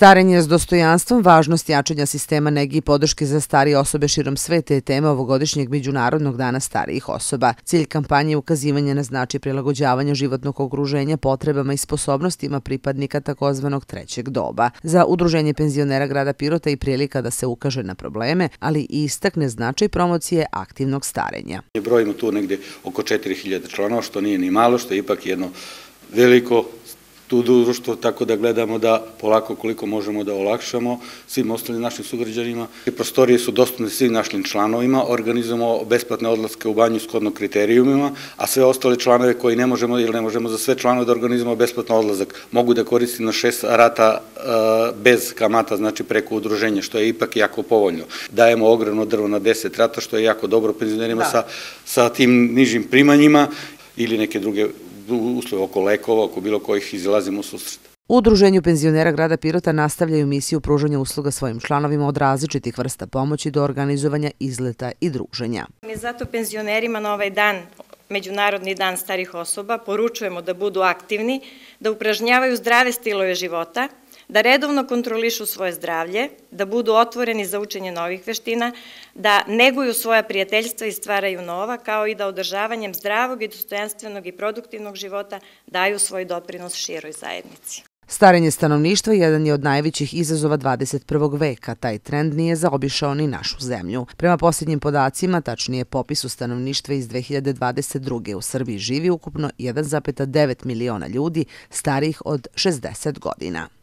Starenje s dostojanstvom, važnost jačanja sistema negi i podrške za starije osobe širom sveta je tema ovogodišnjeg Međunarodnog dana starijih osoba. Cilj kampanje je ukazivanje na značaj prilagođavanja životnog okruženja potrebama i sposobnostima pripadnika takozvanog trećeg doba. Za udruženje penzionera grada Pirota i prilika da se ukaže na probleme, ali i istakne značaj promocije aktivnog starenja. Brojimo tu negde oko 4000 članova, što nije ni malo, što je ipak jedno veliko tu društvo, tako da gledamo da polako koliko možemo da olakšamo svim ostalim našim sugrađanima. Prostorije su dostupne svim našim članovima, organizujemo besplatne odlaske u banju shodno kriterijumima, a sve ostale članove koji ne možemo ili ne možemo za sve članove da organizujemo besplatno odlazak. Mogu da koristi na šest rata e, bez kamata, znači preko udruženja, što je ipak jako povoljno. Dajemo ogromno drvo na 10 rata, što je jako dobro penzionerima da. sa, sa tim nižim primanjima ili neke druge uslove oko lekova, oko bilo kojih izlazimo u susret. U Udruženju penzionera grada Pirota nastavljaju misiju pružanja usluga svojim članovima od različitih vrsta pomoći do organizovanja izleta i druženja. Mi zato penzionerima na ovaj dan, Međunarodni dan starih osoba, poručujemo da budu aktivni, da upražnjavaju zdrave stilove života – da redovno kontrolišu svoje zdravlje, da budu otvoreni za učenje novih veština, da neguju svoja prijateljstva i stvaraju nova, kao i da održavanjem zdravog i dostojanstvenog i produktivnog života daju svoj doprinos široj zajednici. Starenje stanovništva jedan je od najvećih izazova 21. veka. Taj trend nije zaobišao ni našu zemlju. Prema posljednjim podacima, tačnije popisu stanovništva iz 2022. u Srbiji živi ukupno 1,9 miliona ljudi starih od 60 godina.